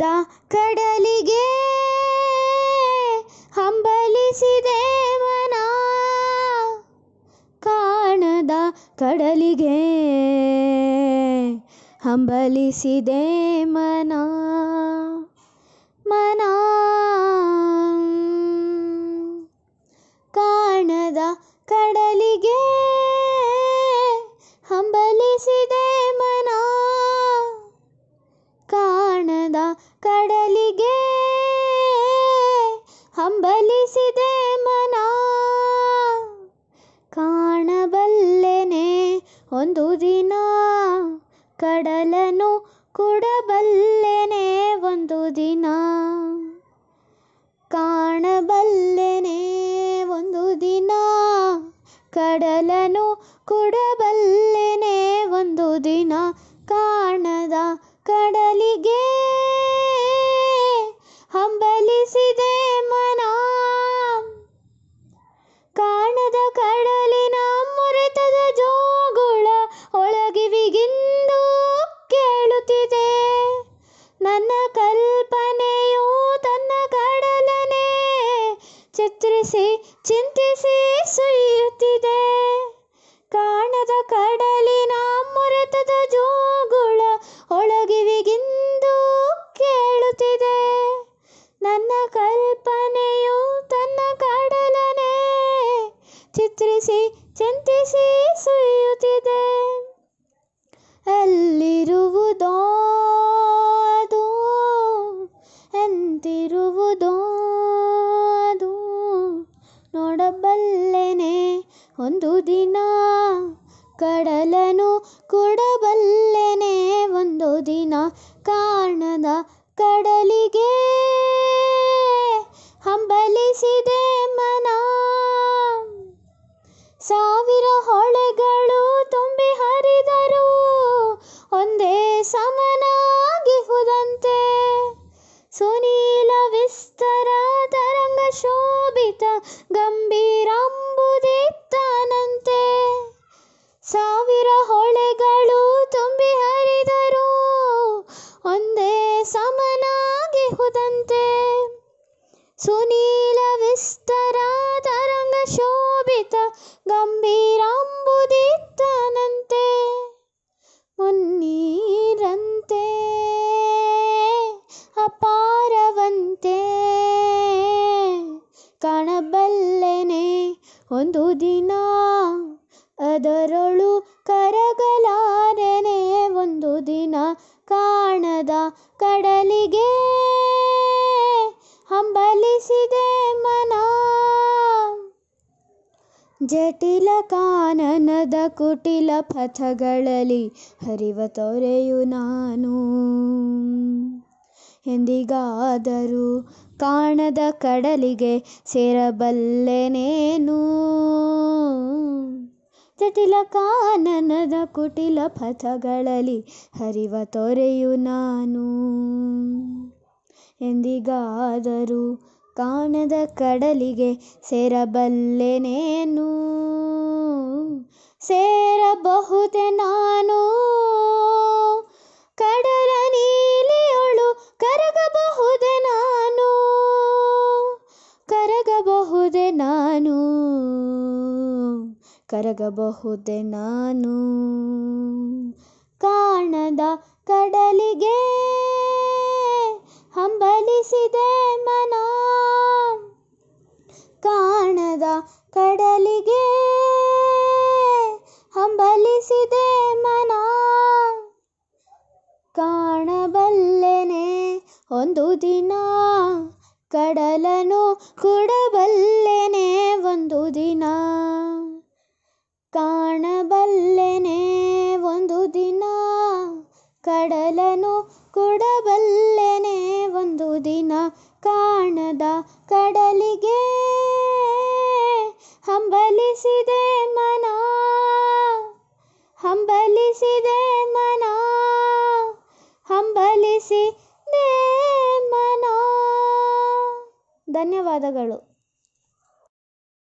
the ಕಡಲಿಗೆ ಮನ ಕಾಣದ ಕಡಲಿಗೆ ಹಂಬಲಿಸಿದೆ ಮನ ಕಡಲಿಗೆ ಹಂಬಲಿಸಿದೆ ಮನ ಕಾಣಬಲ್ಲೆನೆ ಒಂದು ದಿನ ಕಡಲನು ಕೊಡಬಲ್ಲೆನೆ ಒಂದು ದಿನ ಕಾಣಬಲ್ಲೆನೆ ಒಂದು ದಿನ ಕಡಲನು ಕೊಡಬಲ್ಲೆನೆ ಒಂದು ದಿನ ನನ್ನ ಕಲ್ಪನೆಯು ತನ್ನ ಕಾಡಲನೆ ಚಿತ್ರಿಸಿ ಚಿಂತಿಸಿ ಸುಯುತ್ತಿದೆ ಅಲ್ಲಿರುವುದೋದು ಎಂತಿರುವುದೋದು ಎಂತಿರುವುದೋ ನೋಡಬಲ್ಲೆನೆ ಒಂದು ದಿನ ಕಡಲನು ಕೊಡಬಲ್ಲೆನೆ ಒಂದು ದಿನ ಕಾಣದ ಕಡಲಿಗೆ ಹಂಬಲಿಸಿದೆ ಮನ ಸಾವಿರ ಹೊಳೆಗಳು ತುಂಬಿ ಹರಿದರು ಒಂದೇ ಸಮನಾಗಿ ಹುದಂತೆ ಸುನೀಲ ವಿಸ್ತರ ತರಂಗ ಸುನೀಲ ವಿಸ್ತರಾದ ರಂಗ ಶೋಭಿತ ಗಂಭೀರಾಂಬುದಿತ್ತನಂತೆ ಮುನ್ನೀರಂತೆ ಅಪಾರವಂತೆ ಕಾಣಬಲ್ಲೆನೆ ಒಂದು ದಿನ ಅದರೊಳು ಕರಗಲಾರೆನೆ ಒಂದು ದಿನ ಕಾಣದ ಕಡಲಿಗೆ ಜಟಿಲ ಕಾನನದ ಕುಟಿಲ ಪಥಗಳಲ್ಲಿ ಹರಿವ ತೊರೆಯು ನಾನು ಎಂದಿಗಾದರೂ ಕಾಣದ ಕಡಲಿಗೆ ಸೇರಬಲ್ಲೆನೇನು ಜಟಿಲ ಕಾನನದ ಕುಟಿಲ ಪಥಗಳಲ್ಲಿ ಹರಿವ ತೊರೆಯು ನಾನು ಎಂದಿಗಾದರೂ ಕಾಣದ ಕಡಲಿಗೆ ಸೇರಬಲ್ಲೆನೇನು ಸೇರಬಹುದೆ ನಾನು ಕಡಲ ನೀಲಿಯೊಳು ಕರಗಬಹುದೆ ನಾನು ಕರಗಬಹುದೆ ನಾನು ಕರಗಬಹುದೆ ನಾನು ಕಾಣದ ಕಡಲಿಗೆ ಕಡಲಿಗೆ ಹಂಬಲಿಸಿದೆ ಮನ ಕಾಣಬಲ್ಲೆನೆ ಒಂದು ದಿನ ಕಡಲನು ಕೊಡಬಲ್ಲೆನೆ ಒಂದು ದಿನ ಕಾಣಬಲ್ಲೆನೆ ಒಂದು ದಿನ ಕಡಲನು ಕೊಡಬಲ್ಲೆನೆ ಒಂದು ದಿನ ಕಾಣದ ಕಡಲಿಗೆ ಹಂಬಲಿಸಿದೆ ಮನ ಹಂಬಲಿಸಿದೆ ಮನ ಹಂಬಲಿಸಿದೆ ಮನ ಧನ್ಯವಾದಗಳು